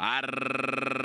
Ar...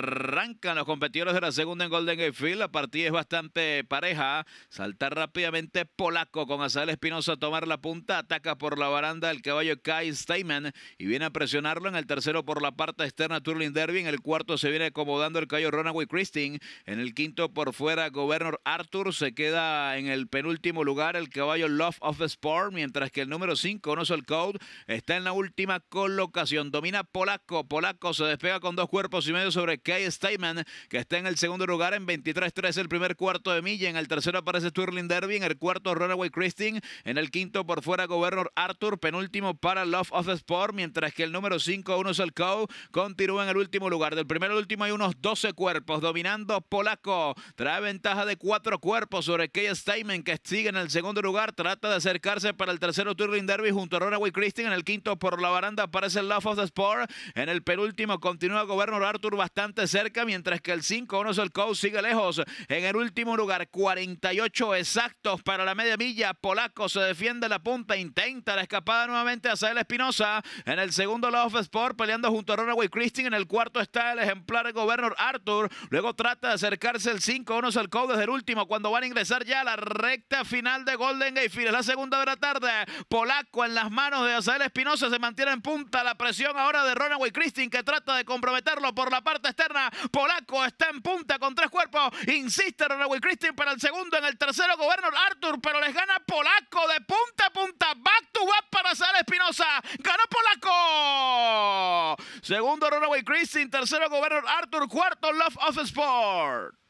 en los competidores de la segunda en Golden Gate Field. La partida es bastante pareja. Saltar rápidamente Polaco con Azael Espinosa a tomar la punta. Ataca por la baranda el caballo Kai Steinman y viene a presionarlo. En el tercero por la parte externa Turling Derby. En el cuarto se viene acomodando el caballo Runaway Christine. En el quinto por fuera Governor Arthur. Se queda en el penúltimo lugar el caballo Love of Sport. Mientras que el número 5, no el Code, está en la última colocación. Domina Polaco. Polaco se despega con dos cuerpos y medio sobre Kai Steinman que está en el segundo lugar en 23-3 el primer cuarto de milla. En el tercero aparece Turling Derby, en el cuarto Runaway Christine, en el quinto por fuera Gobernador Arthur, penúltimo para Love of the Sport, mientras que el número 5, Uno Cow continúa en el último lugar. Del primero al último hay unos 12 cuerpos, dominando Polaco. Trae ventaja de cuatro cuerpos sobre Key Steinman. que sigue en el segundo lugar. Trata de acercarse para el tercero Turling Derby junto a Runaway Christine. En el quinto por la baranda aparece Love of the Sport. En el penúltimo continúa Gobernador Arthur bastante cerca, mientras que el 5-1 Cow sigue lejos en el último lugar. 48 exactos para la media milla. Polaco se defiende la punta, intenta la escapada nuevamente a Sael Espinosa. En el segundo, of Sport peleando junto a Runaway Christine. En el cuarto está el ejemplar Governor Arthur. Luego trata de acercarse el 5-1 cow desde el último cuando van a ingresar ya a la recta final de Golden Gate Es la segunda de la tarde. Polaco en las manos de Azael Espinosa se mantiene en punta. La presión ahora de Runaway Christine que trata de comprometerlo por la parte externa polaco está en punta con tres cuerpos. Insiste Ronald Christian para el segundo. En el tercero, gobierno Arthur, pero les gana polaco de punta a punta. Back to back para Sara Espinosa. Ganó polaco. Segundo, runaway Christian. Tercero, Gobernador Arthur. Cuarto, Love of Sport.